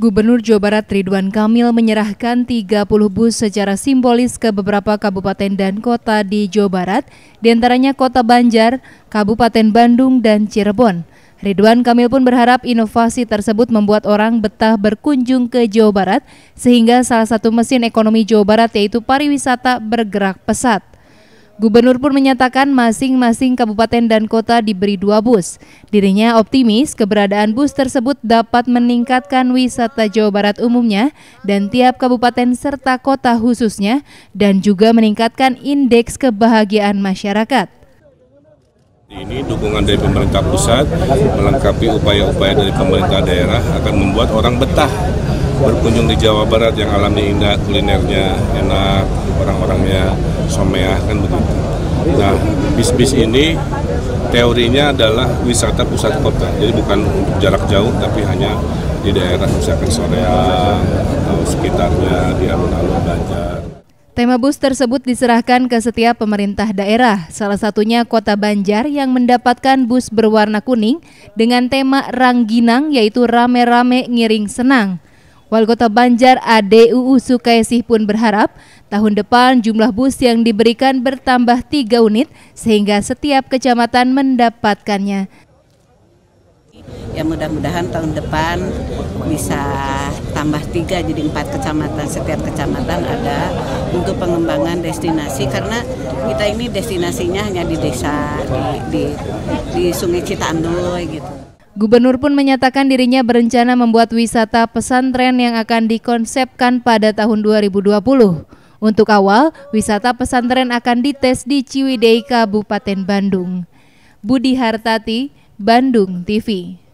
Gubernur Jawa Barat Ridwan Kamil menyerahkan 30 bus secara simbolis ke beberapa kabupaten dan kota di Jawa Barat, diantaranya Kota Banjar, Kabupaten Bandung, dan Cirebon. Ridwan Kamil pun berharap inovasi tersebut membuat orang betah berkunjung ke Jawa Barat, sehingga salah satu mesin ekonomi Jawa Barat yaitu pariwisata bergerak pesat. Gubernur pun menyatakan masing-masing kabupaten dan kota diberi dua bus. Dirinya optimis keberadaan bus tersebut dapat meningkatkan wisata Jawa Barat umumnya dan tiap kabupaten serta kota khususnya dan juga meningkatkan indeks kebahagiaan masyarakat. Ini dukungan dari pemerintah pusat melengkapi upaya-upaya dari pemerintah daerah akan membuat orang betah berkunjung di Jawa Barat yang alami indah, kulinernya enak, orang-orangnya someah kan begitu. Nah, bis-bis ini teorinya adalah wisata pusat kota, jadi bukan untuk jarak jauh tapi hanya di daerah misalkan Soreang atau sekitarnya di alun-alun Banjar. Tema bus tersebut diserahkan ke setiap pemerintah daerah, salah satunya Kota Banjar yang mendapatkan bus berwarna kuning dengan tema Rangginang yaitu rame-rame ngiring senang. Wali Kota Banjar ADUU Sukaisih pun berharap tahun depan jumlah bus yang diberikan bertambah tiga unit sehingga setiap kecamatan mendapatkannya. Ya mudah-mudahan tahun depan bisa tambah tiga jadi empat kecamatan setiap kecamatan ada untuk pengembangan destinasi karena kita ini destinasinya hanya di desa di di, di Sungai Citanduy gitu. Gubernur pun menyatakan dirinya berencana membuat wisata pesantren yang akan dikonsepkan pada tahun 2020. Untuk awal, wisata pesantren akan dites di Ciwidey, Kabupaten Bandung. Budi Hartati, Bandung TV.